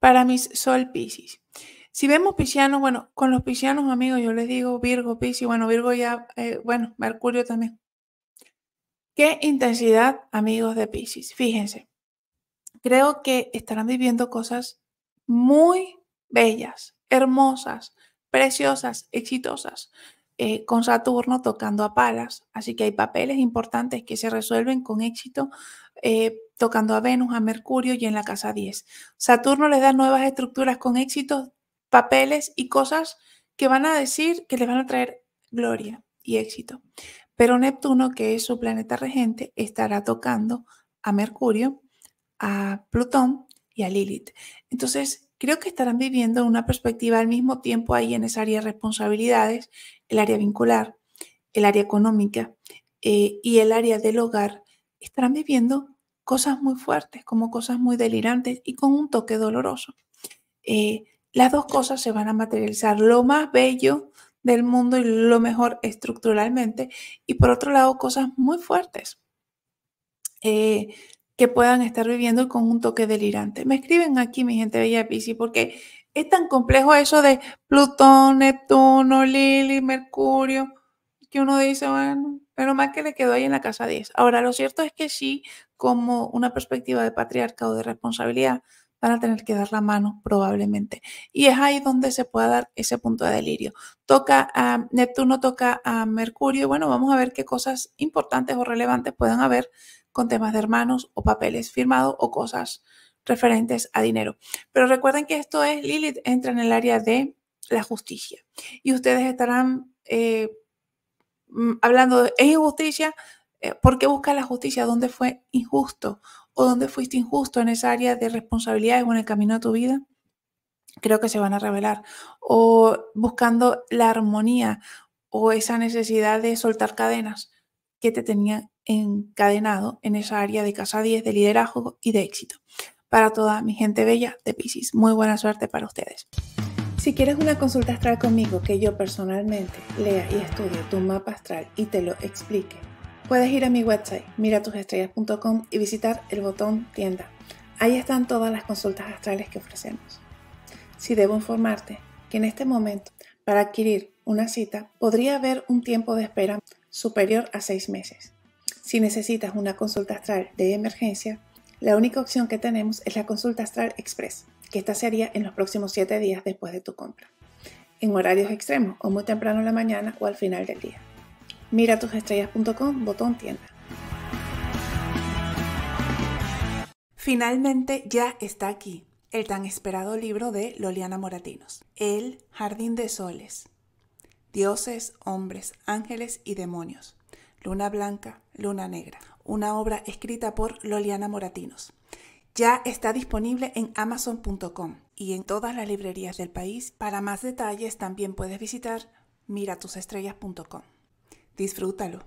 Para mis sol piscis. Si vemos piscianos, bueno, con los piscianos, amigos, yo les digo Virgo, Piscis, bueno, Virgo ya, eh, bueno, Mercurio también. ¿Qué intensidad, amigos de Piscis? Fíjense, creo que estarán viviendo cosas muy bellas, hermosas, preciosas, exitosas. Eh, con Saturno tocando a Palas, así que hay papeles importantes que se resuelven con éxito eh, tocando a Venus, a Mercurio y en la casa 10. Saturno les da nuevas estructuras con éxitos, papeles y cosas que van a decir que les van a traer gloria y éxito. Pero Neptuno, que es su planeta regente, estará tocando a Mercurio, a Plutón y a Lilith. Entonces, creo que estarán viviendo una perspectiva al mismo tiempo ahí en esa área de responsabilidades, el área vincular, el área económica eh, y el área del hogar, estarán viviendo cosas muy fuertes, como cosas muy delirantes y con un toque doloroso. Eh, las dos cosas se van a materializar, lo más bello del mundo y lo mejor estructuralmente, y por otro lado, cosas muy fuertes. Eh, que puedan estar viviendo con un toque delirante. Me escriben aquí, mi gente bella de Pisces, porque es tan complejo eso de Plutón, Neptuno, Lili, Mercurio, que uno dice, bueno, pero más que le quedó ahí en la casa 10. Ahora, lo cierto es que sí, como una perspectiva de patriarca o de responsabilidad, van a tener que dar la mano probablemente. Y es ahí donde se pueda dar ese punto de delirio. Toca a Neptuno, toca a Mercurio bueno, vamos a ver qué cosas importantes o relevantes puedan haber con temas de hermanos o papeles firmados o cosas referentes a dinero. Pero recuerden que esto es, Lilith entra en el área de la justicia y ustedes estarán... Eh, mm, hablando de injusticia, eh, ¿Por qué busca la justicia donde fue injusto o dónde fuiste injusto en esa área de responsabilidades o en el camino de tu vida? Creo que se van a revelar. O buscando la armonía o esa necesidad de soltar cadenas que te tenía encadenado en esa área de casa 10 de liderazgo y de éxito. Para toda mi gente bella de Pisces, muy buena suerte para ustedes. Si quieres una consulta astral conmigo que yo personalmente lea y estudie tu mapa astral y te lo explique Puedes ir a mi website miratusestrellas.com y visitar el botón tienda. Ahí están todas las consultas astrales que ofrecemos. Si debo informarte que en este momento para adquirir una cita podría haber un tiempo de espera superior a seis meses. Si necesitas una consulta astral de emergencia, la única opción que tenemos es la consulta astral express, que esta sería en los próximos 7 días después de tu compra, en horarios extremos o muy temprano en la mañana o al final del día miratusestrellas.com, botón tienda. Finalmente ya está aquí el tan esperado libro de Loliana Moratinos, El Jardín de Soles. Dioses, hombres, ángeles y demonios. Luna Blanca, Luna Negra. Una obra escrita por Loliana Moratinos. Ya está disponible en amazon.com y en todas las librerías del país. Para más detalles también puedes visitar miratusestrellas.com. Disfrútalo.